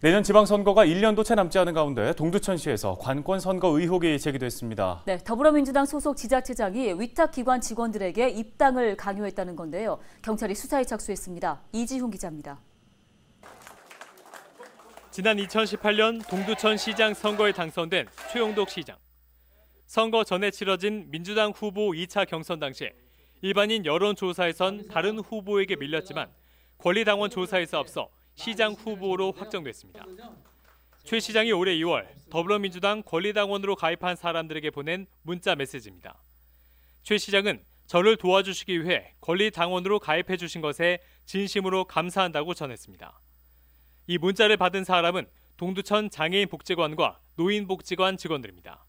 내년 지방선거가 1년도 채 남지 않은 가운데 동두천시에서 관권 선거 의혹이 제기됐습니다. 네, 더불어민주당 소속 지자체장이 위탁기관 직원들에게 입당을 강요했다는 건데요. 경찰이 수사에 착수했습니다. 이지훈 기자입니다. 지난 2018년 동두천시장 선거에 당선된 최용독 시장. 선거 전에 치러진 민주당 후보 2차 경선 당시 일반인 여론조사에선 다른 후보에게 밀렸지만 권리당원 조사에서 앞서 시장 후보로 확정됐습니다. 최 시장이 올해 2월 더불어민주당 권리당원으로 가입한 사람들에게 보낸 문자 메시지입니다. 최 시장은 저를 도와주시기 위해 권리당원으로 가입해 주신 것에 진심으로 감사한다고 전했습니다. 이 문자를 받은 사람은 동두천 장애인 복지관과 노인 복지관 직원들입니다.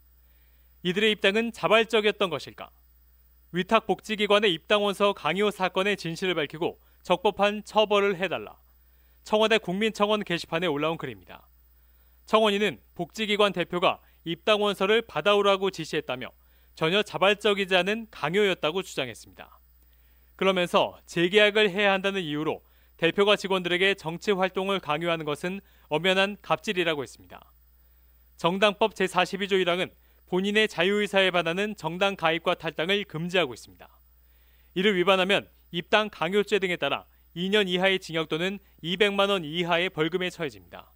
이들의 입당은 자발적이었던 것일까? 위탁 복지기관의 입당원서 강요 사건의 진실을 밝히고 적법한 처벌을 해달라. 청와대 국민청원 게시판에 올라온 글입니다. 청원인은 복지기관 대표가 입당원서를 받아오라고 지시했다며 전혀 자발적이지 않은 강요였다고 주장했습니다. 그러면서 재계약을 해야 한다는 이유로 대표가 직원들에게 정치 활동을 강요하는 것은 엄연한 갑질이라고 했습니다. 정당법 제42조 1항은 본인의 자유의사에 반하는 정당 가입과 탈당을 금지하고 있습니다. 이를 위반하면 입당 강요죄 등에 따라 2년 이하의 징역 또는 200만 원 이하의 벌금에 처해집니다.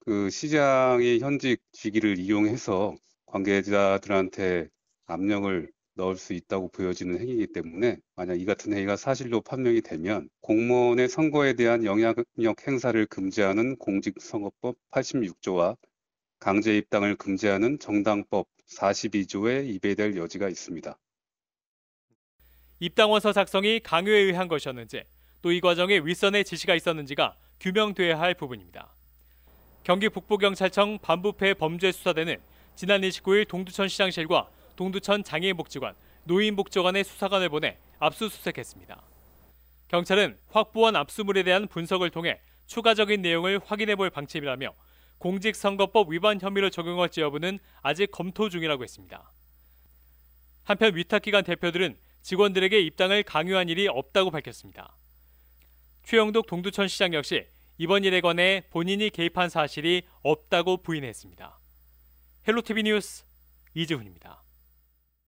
그 시장의 현직 직위를 이용해서 관계자들한테 압력을 넣을 수 있다고 보여지는 행위이기 때문에 만약 이 같은 행위가 사실로 판명이 되면 공무원의 선거에 대한 영향력 행사를 금지하는 공직선거법 86조와 강제 입당을 금지하는 정당법 42조에 위배될 여지가 있습니다. 입당원서 작성이 강요에 의한 것이었는지 또이 그 과정에 윗선의 지시가 있었는지가 규명돼야 할 부분입니다. 경기 북부경찰청 반부패 범죄수사대는 지난 29일 동두천 시장실과 동두천 장애인복지관, 노인복지관의 수사관을 보내 압수수색했습니다. 경찰은 확보한 압수물에 대한 분석을 통해 추가적인 내용을 확인해 볼 방침이라며 공직선거법 위반 혐의로 적용할지 여부는 아직 검토 중이라고 했습니다. 한편 위탁기관 대표들은 직원들에게 입당을 강요한 일이 없다고 밝혔습니다. 최영독 동두천시장 역시 이번 일에 관해 본인이 개입한 사실이 없다고 부인했습니다. 헬로티비 뉴스 이재훈입니다.